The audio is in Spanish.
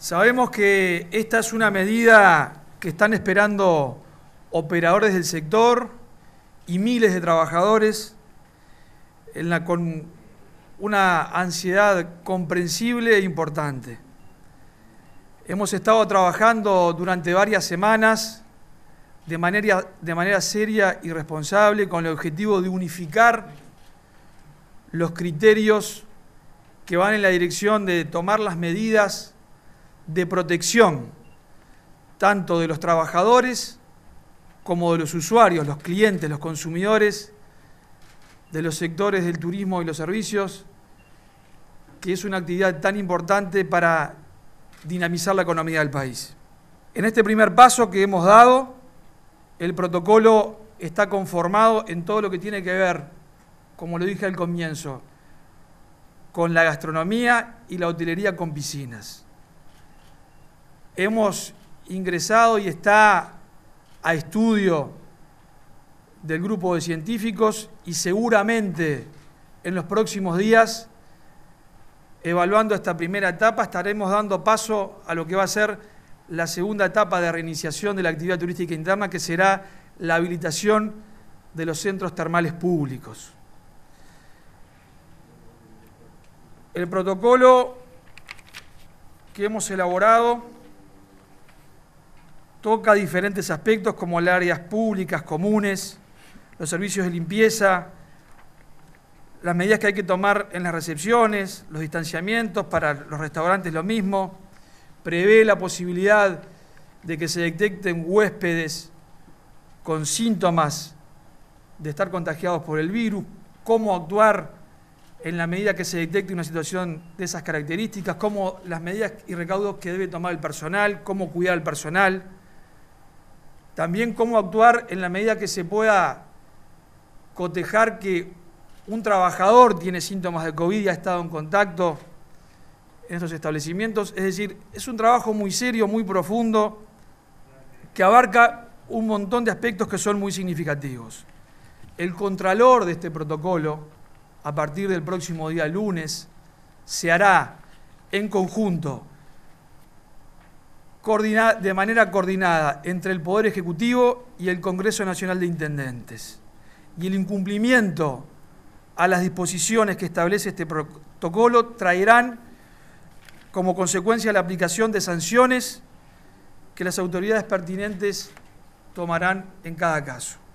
Sabemos que esta es una medida que están esperando operadores del sector y miles de trabajadores con una ansiedad comprensible e importante. Hemos estado trabajando durante varias semanas de manera seria y responsable con el objetivo de unificar los criterios que van en la dirección de tomar las medidas de protección tanto de los trabajadores como de los usuarios, los clientes, los consumidores, de los sectores del turismo y los servicios, que es una actividad tan importante para dinamizar la economía del país. En este primer paso que hemos dado, el protocolo está conformado en todo lo que tiene que ver, como lo dije al comienzo, con la gastronomía y la hotelería con piscinas hemos ingresado y está a estudio del grupo de científicos y seguramente en los próximos días, evaluando esta primera etapa, estaremos dando paso a lo que va a ser la segunda etapa de reiniciación de la actividad turística interna, que será la habilitación de los centros termales públicos. El protocolo que hemos elaborado Toca diferentes aspectos como las áreas públicas, comunes, los servicios de limpieza, las medidas que hay que tomar en las recepciones, los distanciamientos para los restaurantes, lo mismo. Prevé la posibilidad de que se detecten huéspedes con síntomas de estar contagiados por el virus, cómo actuar en la medida que se detecte una situación de esas características, cómo las medidas y recaudos que debe tomar el personal, cómo cuidar al personal. También cómo actuar en la medida que se pueda cotejar que un trabajador tiene síntomas de COVID y ha estado en contacto en estos establecimientos. Es decir, es un trabajo muy serio, muy profundo, que abarca un montón de aspectos que son muy significativos. El contralor de este protocolo, a partir del próximo día lunes, se hará en conjunto de manera coordinada entre el Poder Ejecutivo y el Congreso Nacional de Intendentes. Y el incumplimiento a las disposiciones que establece este protocolo traerán como consecuencia la aplicación de sanciones que las autoridades pertinentes tomarán en cada caso.